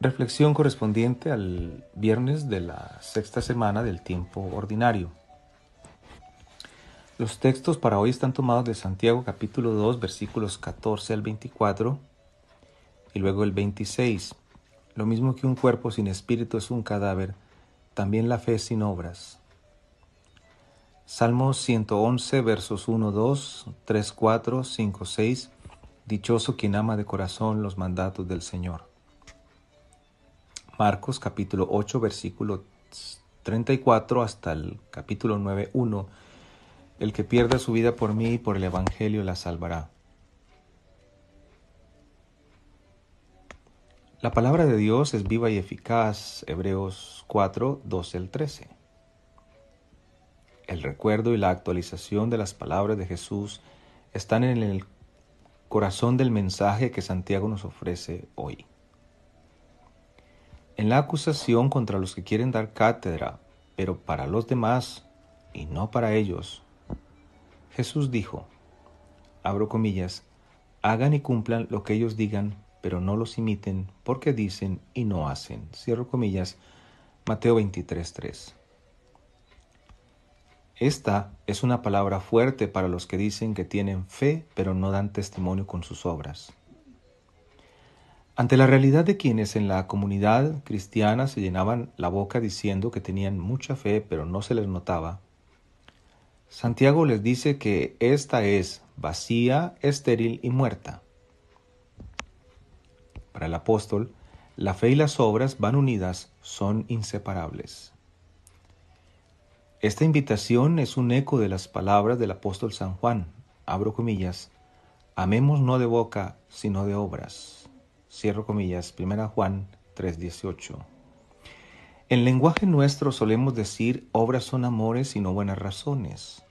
Reflexión correspondiente al viernes de la sexta semana del tiempo ordinario. Los textos para hoy están tomados de Santiago capítulo 2 versículos 14 al 24 y luego el 26. Lo mismo que un cuerpo sin espíritu es un cadáver, también la fe sin obras. Salmo 111 versos 1, 2, 3, 4, 5, 6. Dichoso quien ama de corazón los mandatos del Señor. Marcos capítulo 8 versículo 34 hasta el capítulo 9, 1. El que pierda su vida por mí y por el Evangelio la salvará. La palabra de Dios es viva y eficaz. Hebreos 4, 12 al 13. El recuerdo y la actualización de las palabras de Jesús están en el corazón del mensaje que Santiago nos ofrece hoy en la acusación contra los que quieren dar cátedra, pero para los demás y no para ellos. Jesús dijo, abro comillas, hagan y cumplan lo que ellos digan, pero no los imiten porque dicen y no hacen. Cierro comillas, Mateo 23.3. Esta es una palabra fuerte para los que dicen que tienen fe, pero no dan testimonio con sus obras. Ante la realidad de quienes en la comunidad cristiana se llenaban la boca diciendo que tenían mucha fe pero no se les notaba, Santiago les dice que esta es vacía, estéril y muerta. Para el apóstol, la fe y las obras van unidas, son inseparables. Esta invitación es un eco de las palabras del apóstol San Juan, abro comillas, amemos no de boca, sino de obras. Cierro comillas, Primera Juan 3:18. En lenguaje nuestro solemos decir obras son amores y no buenas razones.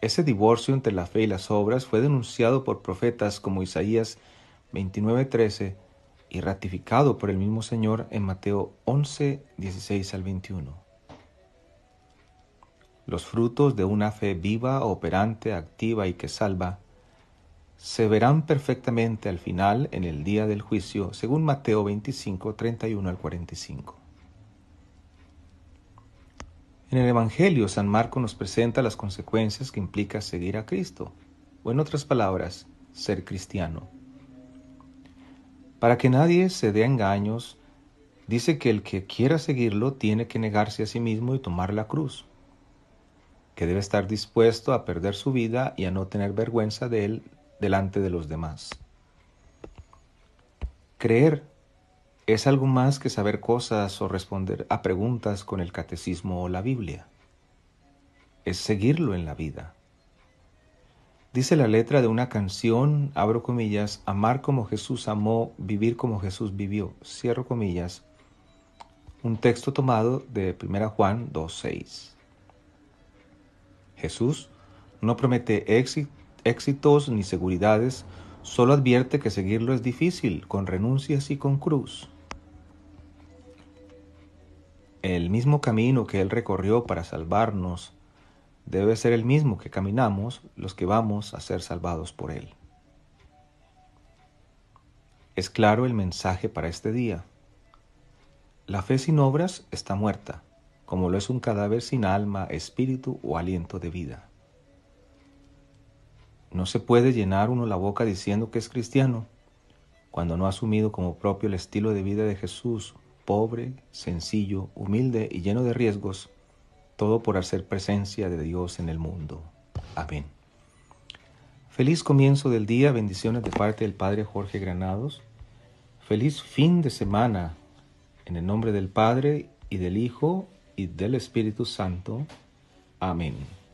Ese divorcio entre la fe y las obras fue denunciado por profetas como Isaías 29:13 y ratificado por el mismo Señor en Mateo 11, 16 al 21. Los frutos de una fe viva, operante, activa y que salva se verán perfectamente al final en el día del juicio, según Mateo 25, 31 al 45. En el Evangelio, San Marco nos presenta las consecuencias que implica seguir a Cristo, o en otras palabras, ser cristiano. Para que nadie se dé engaños, dice que el que quiera seguirlo tiene que negarse a sí mismo y tomar la cruz, que debe estar dispuesto a perder su vida y a no tener vergüenza de él delante de los demás. Creer es algo más que saber cosas o responder a preguntas con el catecismo o la Biblia. Es seguirlo en la vida. Dice la letra de una canción, abro comillas, amar como Jesús amó, vivir como Jesús vivió, cierro comillas, un texto tomado de 1 Juan 2.6. Jesús no promete éxito éxitos ni seguridades, solo advierte que seguirlo es difícil, con renuncias y con cruz. El mismo camino que Él recorrió para salvarnos debe ser el mismo que caminamos los que vamos a ser salvados por Él. Es claro el mensaje para este día. La fe sin obras está muerta, como lo es un cadáver sin alma, espíritu o aliento de vida. No se puede llenar uno la boca diciendo que es cristiano cuando no ha asumido como propio el estilo de vida de Jesús, pobre, sencillo, humilde y lleno de riesgos, todo por hacer presencia de Dios en el mundo. Amén. Feliz comienzo del día, bendiciones de parte del Padre Jorge Granados. Feliz fin de semana, en el nombre del Padre y del Hijo y del Espíritu Santo. Amén.